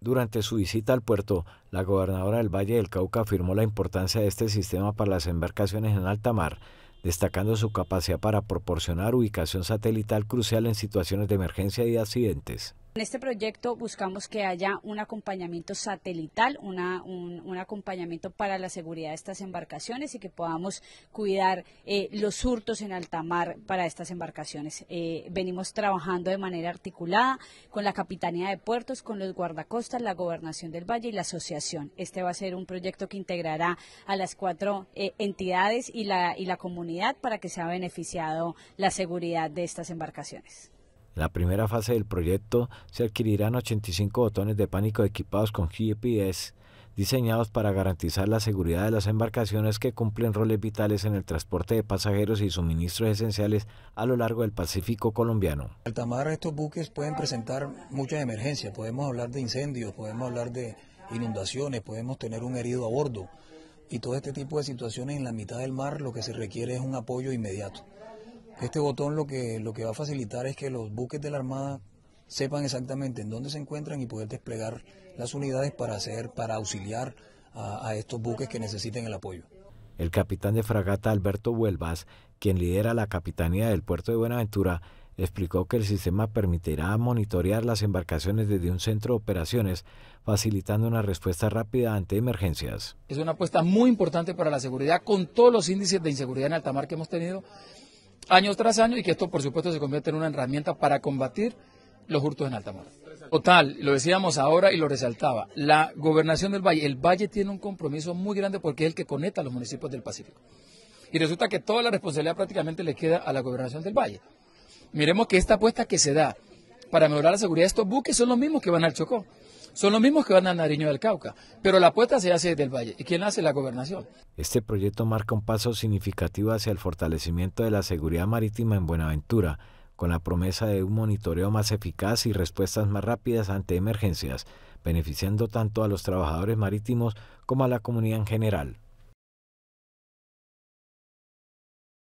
Durante su visita al puerto, la gobernadora del Valle del Cauca afirmó la importancia de este sistema para las embarcaciones en alta mar, destacando su capacidad para proporcionar ubicación satelital crucial en situaciones de emergencia y accidentes. En este proyecto buscamos que haya un acompañamiento satelital, un, acompañamiento para la seguridad de estas embarcaciones y que podamos cuidar eh, los hurtos en alta mar para estas embarcaciones. Eh, venimos trabajando de manera articulada con la Capitanía de Puertos, con los guardacostas, la Gobernación del Valle y la Asociación. Este va a ser un proyecto que integrará a las cuatro eh, entidades y la, y la comunidad para que sea beneficiado la seguridad de estas embarcaciones. En la primera fase del proyecto se adquirirán 85 botones de pánico equipados con GPS diseñados para garantizar la seguridad de las embarcaciones que cumplen roles vitales en el transporte de pasajeros y suministros esenciales a lo largo del Pacífico colombiano. tamar estos buques pueden presentar muchas emergencias, podemos hablar de incendios, podemos hablar de inundaciones, podemos tener un herido a bordo y todo este tipo de situaciones en la mitad del mar lo que se requiere es un apoyo inmediato. Este botón lo que, lo que va a facilitar es que los buques de la Armada sepan exactamente en dónde se encuentran y poder desplegar las unidades para hacer, para auxiliar a, estos buques que necesiten el apoyo. El capitán de fragata Alberto Huelvas, quien lidera la capitanía del puerto de Buenaventura, explicó que el sistema permitirá monitorear las embarcaciones desde un centro de operaciones, facilitando una respuesta rápida ante emergencias. Es una apuesta muy importante para la seguridad con todos los índices de inseguridad en alta mar que hemos tenido Años tras año y que esto por supuesto se convierte en una herramienta para combatir los hurtos en alta mar. Total, lo decíamos ahora y lo resaltaba, la gobernación del Valle, el Valle tiene un compromiso muy grande porque es el que conecta a los municipios del Pacífico. Y resulta que toda la responsabilidad prácticamente le queda a la gobernación del Valle. Miremos que esta apuesta que se da para mejorar la seguridad de estos buques son los mismos que van al Chocó. Son los mismos que van a Nariño del Cauca, pero la puerta se hace desde el Valle. ¿Y quién hace? La gobernación. Este proyecto marca un paso significativo hacia el fortalecimiento de la seguridad marítima en Buenaventura, con la promesa de un monitoreo más eficaz y respuestas más rápidas ante emergencias, beneficiando tanto a los trabajadores marítimos como a la comunidad en general.